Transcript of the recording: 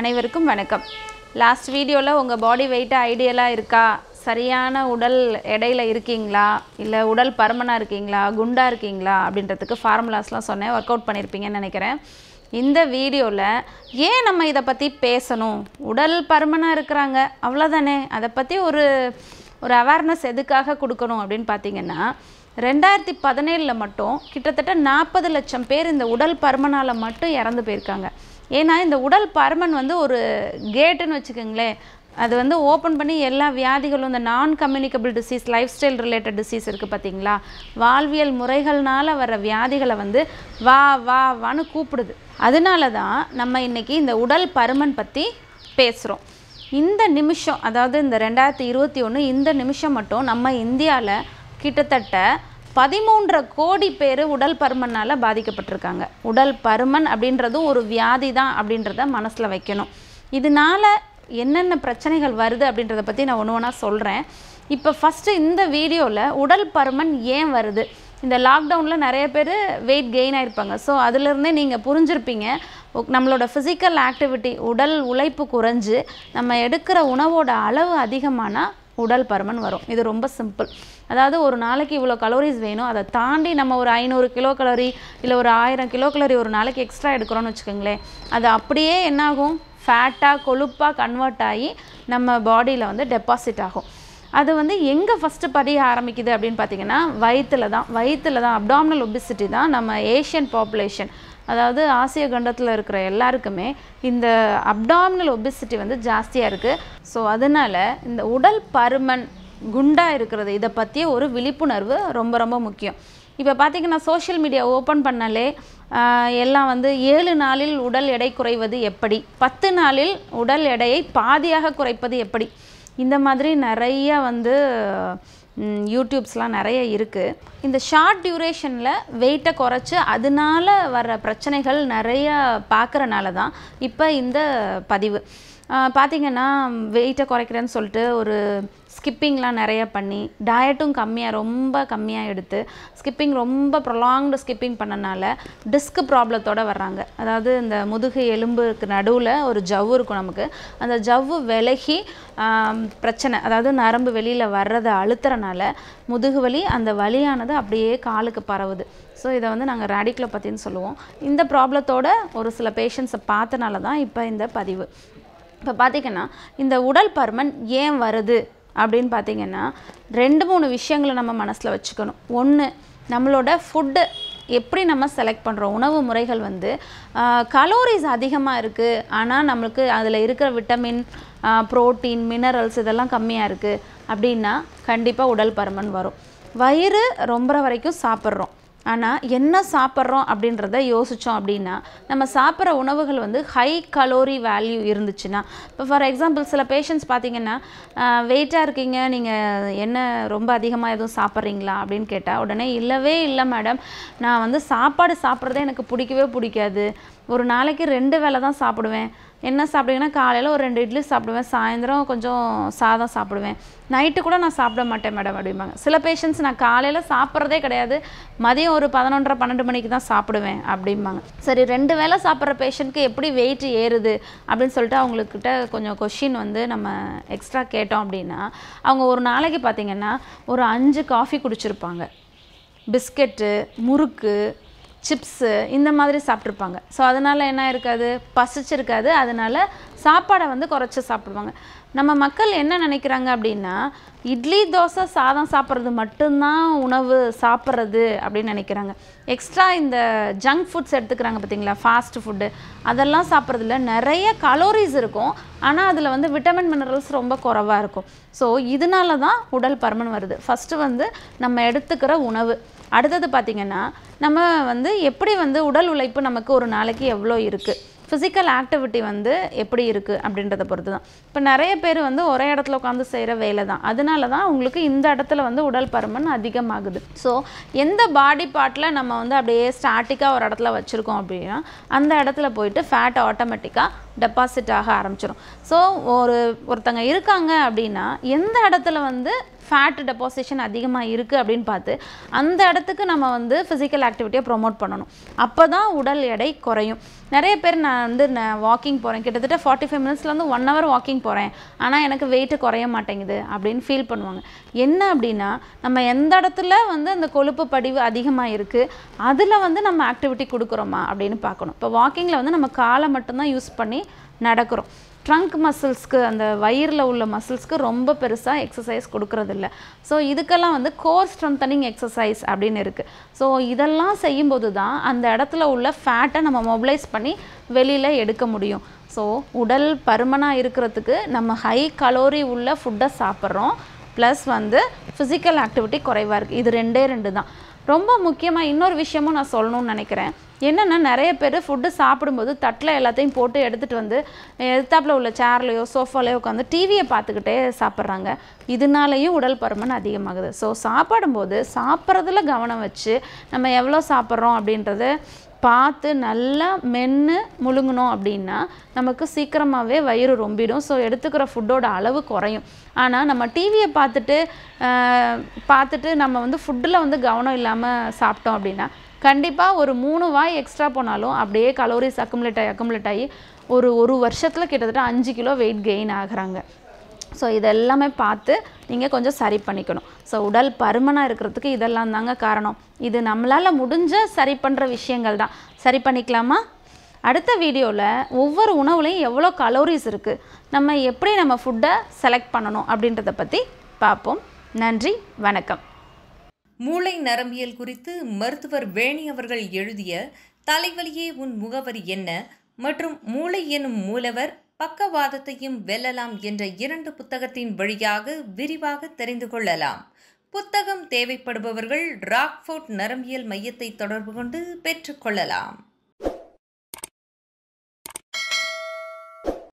அனைவருக்கும் வணக்கம் லாஸ்ட் வீடியோவில் உங்கள் பாடி வெயிட்டு ஐடியலாக இருக்கா சரியான உடல் எடையில் இருக்கீங்களா இல்லை உடல் பருமனாக இருக்கீங்களா குண்டாக இருக்கீங்களா அப்படின்றதுக்கு ஃபார்முலாஸ்லாம் சொன்னேன் ஒர்க் அவுட் பண்ணியிருப்பீங்கன்னு நினைக்கிறேன் இந்த வீடியோவில் ஏன் நம்ம இதை பற்றி பேசணும் உடல் பருமனாக இருக்கிறாங்க அவ்வளோதானே அதை பற்றி ஒரு ஒரு அவேர்னஸ் எதுக்காக கொடுக்கணும் அப்படின்னு பார்த்தீங்கன்னா ரெண்டாயிரத்தி பதினேழில் மட்டும் கிட்டத்தட்ட நாற்பது லட்சம் பேர் இந்த உடல் பருமனால் மட்டும் இறந்து போயிருக்காங்க ஏன்னா இந்த உடல் பருமன் வந்து ஒரு கேட்டுன்னு வச்சுக்கோங்களேன் அது வந்து ஓப்பன் பண்ணி எல்லா வியாதிகளும் இந்த non communicable disease lifestyle related disease இருக்குது பார்த்தீங்களா வாழ்வியல் முறைகள்னால் வர வியாதிகளை வந்து வா வா வான்னு கூப்பிடுது அதனால தான் நம்ம இன்றைக்கி இந்த உடல் பருமன் பற்றி பேசுகிறோம் இந்த நிமிஷம் அதாவது இந்த ரெண்டாயிரத்தி இருபத்தி ஒன்று இந்த நிமிஷம் மட்டும் நம்ம இந்தியாவில் கிட்டத்தட்ட பதிமூன்றரை கோடி பேர் உடல் பருமனால் பாதிக்கப்பட்டிருக்காங்க உடல் பருமன் அப்படின்றதும் ஒரு வியாதி தான் அப்படின்றத மனசில் வைக்கணும் இதனால் என்னென்ன பிரச்சனைகள் வருது அப்படின்றத பற்றி நான் ஒன்று ஒன்றா சொல்கிறேன் இப்போ ஃபஸ்ட்டு இந்த வீடியோவில் உடல் பருமன் ஏன் வருது இந்த லாக்டவுனில் நிறைய பேர் வெயிட் கெயின் ஆகிருப்பாங்க ஸோ அதிலிருந்தே நீங்கள் புரிஞ்சிருப்பீங்க நம்மளோட ஃபிசிக்கல் ஆக்டிவிட்டி உடல் உழைப்பு குறைஞ்சு நம்ம எடுக்கிற உணவோட அளவு அதிகமானால் உடல் பருமன் வரும் இது ரொம்ப சிம்பிள் அதாவது ஒரு நாளைக்கு இவ்வளோ கலோரிஸ் வேணும் அதை தாண்டி நம்ம ஒரு ஐநூறு கிலோ கலோரி இல்லை ஒரு ஆயிரம் கிலோ கலோரி ஒரு நாளைக்கு எக்ஸ்ட்ரா எடுக்கிறோன்னு வச்சுக்கோங்களேன் அது அப்படியே என்னாகும் ஃபேட்டாக கொழுப்பாக கன்வெர்ட் ஆகி நம்ம பாடியில் வந்து டெபாசிட் ஆகும் அது வந்து எங்கே ஃபஸ்ட்டு படிய ஆரம்பிக்குது அப்படின்னு பார்த்தீங்கன்னா வயிற்றில் தான் வயிற்றில் தான் அப்டாமினல் ஒபிசிட்டி தான் நம்ம ஏஷியன் பாப்புலேஷன் அதாவது ஆசிய கண்டத்தில் இருக்கிற எல்லாருக்குமே இந்த அப்டாமினல் ஒபிசிட்டி வந்து ஜாஸ்தியாக இருக்குது ஸோ அதனால் இந்த உடல் பருமன் குண்டாக இருக்கிறது இதை பற்றிய ஒரு விழிப்புணர்வு ரொம்ப ரொம்ப முக்கியம் இப்போ பார்த்திங்கன்னா சோஷியல் மீடியா ஓப்பன் பண்ணாலே எல்லாம் வந்து ஏழு நாளில் உடல் எடை குறைவது எப்படி பத்து நாளில் உடல் எடையை பாதியாக குறைப்பது எப்படி இந்த மாதிரி நிறையா வந்து யூடியூப்ஸ்லாம் நிறைய இருக்குது இந்த ஷார்ட் டியூரேஷனில் வெயிட்டை குறைச்சி அதனால் வர பிரச்சனைகள் நிறைய பார்க்குறனால தான் இப்போ இந்த பதிவு பார்த்திங்கன்னா வெயிட்டை குறைக்கிறேன்னு சொல்லிட்டு ஒரு ஸ்கிப்பிங்லாம் நிறைய பண்ணி டயட்டும் கம்மியாக ரொம்ப கம்மியாக எடுத்து ஸ்கிப்பிங் ரொம்ப ப்ரொலாங்டு ஸ்கிப்பிங் பண்ணனால டிஸ்க் ப்ராப்ளத்தோடு வர்றாங்க அதாவது இந்த முதுகு எலும்புக்கு நடுவில் ஒரு ஜவ்வு இருக்கும் நமக்கு அந்த ஜவ்வு விலகி பிரச்சனை அதாவது நரம்பு வெளியில் வர்றதை அழுத்துறனால முதுகு வலி அந்த வலியானது அப்படியே காலுக்கு பரவுது ஸோ இதை வந்து நாங்கள் ரேடிக்குலோபத்தின்னு சொல்லுவோம் இந்த ப்ராப்ளத்தோட ஒரு சில பேஷண்ட்ஸை பார்த்தனால தான் இப்போ இந்த பதிவு இப்போ பார்த்திங்கன்னா இந்த உடல் பருமன் ஏன் வருது அப்படின்னு பார்த்திங்கன்னா ரெண்டு மூணு விஷயங்களை நம்ம மனசில் வச்சுக்கணும் ஒன்று நம்மளோட ஃபுட்டு எப்படி நம்ம செலக்ட் பண்ணுறோம் உணவு முறைகள் வந்து கலோரிஸ் அதிகமாக இருக்குது ஆனால் நம்மளுக்கு அதில் இருக்கிற விட்டமின் ப்ரோட்டீன் மினரல்ஸ் இதெல்லாம் கம்மியாக இருக்குது அப்படின்னா கண்டிப்பாக உடல் பருமன் வரும் வயிறு ரொம்ப வரைக்கும் சாப்பிட்றோம் ஆனால் என்ன சாப்பிட்றோம் அப்படின்றத யோசித்தோம் அப்படின்னா நம்ம சாப்பிட்ற உணவுகள் வந்து ஹை கலோரி வேல்யூ இருந்துச்சுன்னா இப்போ ஃபார் எக்ஸாம்பிள் சில பேஷண்ட்ஸ் பார்த்தீங்கன்னா வெயிட்டாக இருக்கீங்க நீங்கள் என்ன ரொம்ப அதிகமாக எதுவும் சாப்பிட்றீங்களா அப்படின்னு கேட்டால் உடனே இல்லவே இல்லை மேடம் நான் வந்து சாப்பாடு சாப்பிட்றதே எனக்கு பிடிக்கவே பிடிக்காது ஒரு நாளைக்கு ரெண்டு வேலை தான் சாப்பிடுவேன் என்ன சாப்பிடுவேன்னா காலையில் ஒரு ரெண்டு இட்லி சாப்பிடுவேன் சாயந்தரம் கொஞ்சம் சாதம் சாப்பிடுவேன் நைட்டு கூட நான் சாப்பிட மாட்டேன் மேடம் அப்படிம்பாங்க சில பேஷண்ட்ஸ் நான் காலையில் சாப்பிட்றதே கிடையாது மதியம் ஒரு பதினொன்றரை பன்னெண்டு மணிக்கு தான் சாப்பிடுவேன் அப்படிம்பாங்க சரி ரெண்டு வேளை சாப்பிட்ற பேஷண்ட்க்கு எப்படி வெயிட் ஏறுது அப்படின்னு சொல்லிட்டு அவங்களுக்கிட்ட கொஞ்சம் கொஷின் வந்து நம்ம எக்ஸ்ட்ரா கேட்டோம் அப்படின்னா அவங்க ஒரு நாளைக்கு பார்த்திங்கன்னா ஒரு அஞ்சு காஃபி குடிச்சிருப்பாங்க பிஸ்கெட்டு முறுக்கு சிப்ஸு இந்த மாதிரி சாப்பிட்ருப்பாங்க ஸோ அதனால் என்ன இருக்காது பசிச்சிருக்காது அதனால் சாப்பாடை வந்து குறைச்சி சாப்பிடுவாங்க நம்ம மக்கள் என்ன நினைக்கிறாங்க அப்படின்னா இட்லி தோசை சாதம் சாப்பிட்றது மட்டும்தான் உணவு சாப்பிட்றது அப்படின்னு நினைக்கிறாங்க எக்ஸ்ட்ரா இந்த ஜங்க் ஃபுட்ஸ் எடுத்துக்கிறாங்க பார்த்திங்களா ஃபாஸ்ட் ஃபுட்டு அதெல்லாம் சாப்பிட்றதுல நிறைய கலோரிஸ் இருக்கும் ஆனால் அதில் வந்து விட்டமின் மினரல்ஸ் ரொம்ப குறவாக இருக்கும் ஸோ இதனால தான் உடல் பருமன் வருது ஃபஸ்ட்டு வந்து நம்ம எடுத்துக்கிற உணவு அடுத்தது பார்த்திங்கன்னா நம்ம வந்து எப்படி வந்து உடல் உழைப்பு நமக்கு ஒரு நாளைக்கு எவ்வளோ இருக்குது ஃபிசிக்கல் ஆக்டிவிட்டி வந்து எப்படி இருக்குது அப்படின்றத பொறுத்து தான் இப்போ நிறைய பேர் வந்து ஒரே இடத்துல உட்காந்து செய்கிற வேலை தான் அதனால தான் உங்களுக்கு இந்த இடத்துல வந்து உடல் பருமன் அதிகமாகுது ஸோ எந்த பாடி பார்ட்டில் நம்ம வந்து அப்படியே ஸ்டாட்டிக்காக ஒரு இடத்துல வச்சுருக்கோம் அப்படின்னா அந்த இடத்துல போயிட்டு ஃபேட் ஆட்டோமேட்டிக்காக டெபாசிட் ஆக ஆரம்பிச்சிடும் ஸோ ஒரு ஒருத்தங்க இருக்காங்க அப்படின்னா எந்த இடத்துல வந்து ஃபேட் டெபாசிஷன் அதிகமாக இருக்குது அப்படின்னு பார்த்து அந்த இடத்துக்கு நம்ம வந்து ஃபிசிக்கல் ஆக்டிவிட்டியை ப்ரொமோட் பண்ணணும் அப்போ தான் உடல் எடை குறையும் நிறைய பேர் நான் வந்து நான் வாக்கிங் போகிறேன் கிட்டத்தட்ட ஃபார்ட்டி ஃபைவ் மினிட்ஸ்லேருந்து ஒன் ஹவர் வாக்கிங் போகிறேன் ஆனால் எனக்கு வெயிட்டு குறைய மாட்டேங்குது அப்படின்னு ஃபீல் பண்ணுவாங்க என்ன அப்படின்னா நம்ம எந்த இடத்துல வந்து அந்த கொழுப்பு படிவு அதிகமாக இருக்குது அதில் வந்து நம்ம ஆக்டிவிட்டி கொடுக்குறோமா அப்படின்னு பார்க்கணும் இப்போ வாக்கிங்கில் வந்து நம்ம காலை மட்டும்தான் யூஸ் பண்ணி நடக்கிறோம் ட்ரங்க் மசில்ஸ்க்கு அந்த வயிறில் உள்ள மசில்ஸ்க்கு ரொம்ப பெருசாக எக்ஸசைஸ் இல்லை ஸோ இதுக்கெல்லாம் வந்து கோர் ஸ்ட்ரென்தனிங் எக்ஸசைஸ் அப்படின்னு இருக்குது ஸோ இதெல்லாம் செய்யும்போது தான் அந்த இடத்துல உள்ள ஃபேட்டை நம்ம மொபிலைஸ் பண்ணி வெளியில் எடுக்க முடியும் ஸோ உடல் பருமனாக இருக்கிறதுக்கு நம்ம ஹை கலோரி உள்ள ஃபுட்டை சாப்பிட்றோம் ப்ளஸ் வந்து ஃபிசிக்கல் ஆக்டிவிட்டி குறைவாக இருக்குது இது ரெண்டே ரெண்டு தான் ரொம்ப முக்கியமாக இன்னொரு விஷயமும் நான் சொல்லணும்னு நினைக்கிறேன் என்னென்னா நிறைய பேர் ஃபுட்டு சாப்பிடும்போது தட்டில் எல்லாத்தையும் போட்டு எடுத்துகிட்டு வந்து எழுத்தாப்பில் உள்ள சேர்லையோ சோஃபாலையோ உட்காந்து டிவியை பார்த்துக்கிட்டே சாப்பிட்றாங்க இதனாலேயும் உடல் பருமன் அதிகமாகுது ஸோ சாப்பிடும்போது சாப்பிட்றதுல கவனம் வச்சு நம்ம எவ்வளோ சாப்பிட்றோம் அப்படின்றது பார்த்து நல்லா மென்று முழுங்கணும் அப்படின்னா நமக்கு சீக்கிரமாகவே வயிறு ரொம்பிடும் ஸோ எடுத்துக்கிற ஃபுட்டோட அளவு குறையும் ஆனால் நம்ம டிவியை பார்த்துட்டு பார்த்துட்டு நம்ம வந்து ஃபுட்டில் வந்து கவனம் இல்லாமல் சாப்பிட்டோம் அப்படின்னா கண்டிப்பாக ஒரு மூணு வாய் எக்ஸ்ட்ரா போனாலும் அப்படியே கலோரிஸ் அக்குமுலேட் ஆகி அக்குமுலேட் ஆகி ஒரு ஒரு வருஷத்தில் கிட்டத்தட்ட அஞ்சு கிலோ வெயிட் கெயின் ஆகிறாங்க ஸோ இதெல்லாமே பார்த்து நீங்கள் கொஞ்சம் சரி பண்ணிக்கணும் ஸோ உடல் பருமனாக இருக்கிறதுக்கு இதெல்லாம் தாங்க காரணம் இது நம்மளால் முடிஞ்ச சரி பண்ணுற விஷயங்கள் தான் சரி பண்ணிக்கலாமா அடுத்த வீடியோவில் ஒவ்வொரு உணவுலையும் எவ்வளோ கலோரிஸ் இருக்குது நம்ம எப்படி நம்ம ஃபுட்டை செலக்ட் பண்ணணும் அப்படின்றத பற்றி பார்ப்போம் நன்றி வணக்கம் மூளை நரம்பியல் குறித்து மருத்துவர் வேணி அவர்கள் எழுதிய தலைவலியே உன் முகவரி என்ன மற்றும் மூளை எனும் மூலவர் பக்கவாதத்தையும் வெல்லலாம் என்ற இரண்டு புத்தகத்தின் வழியாக விரிவாக தெரிந்து கொள்ளலாம் புத்தகம் தேவைப்படுபவர்கள் ராக்ஃபோர்ட் நரம்பியல் மையத்தை தொடர்பு கொண்டு பெற்றுக்கொள்ளலாம்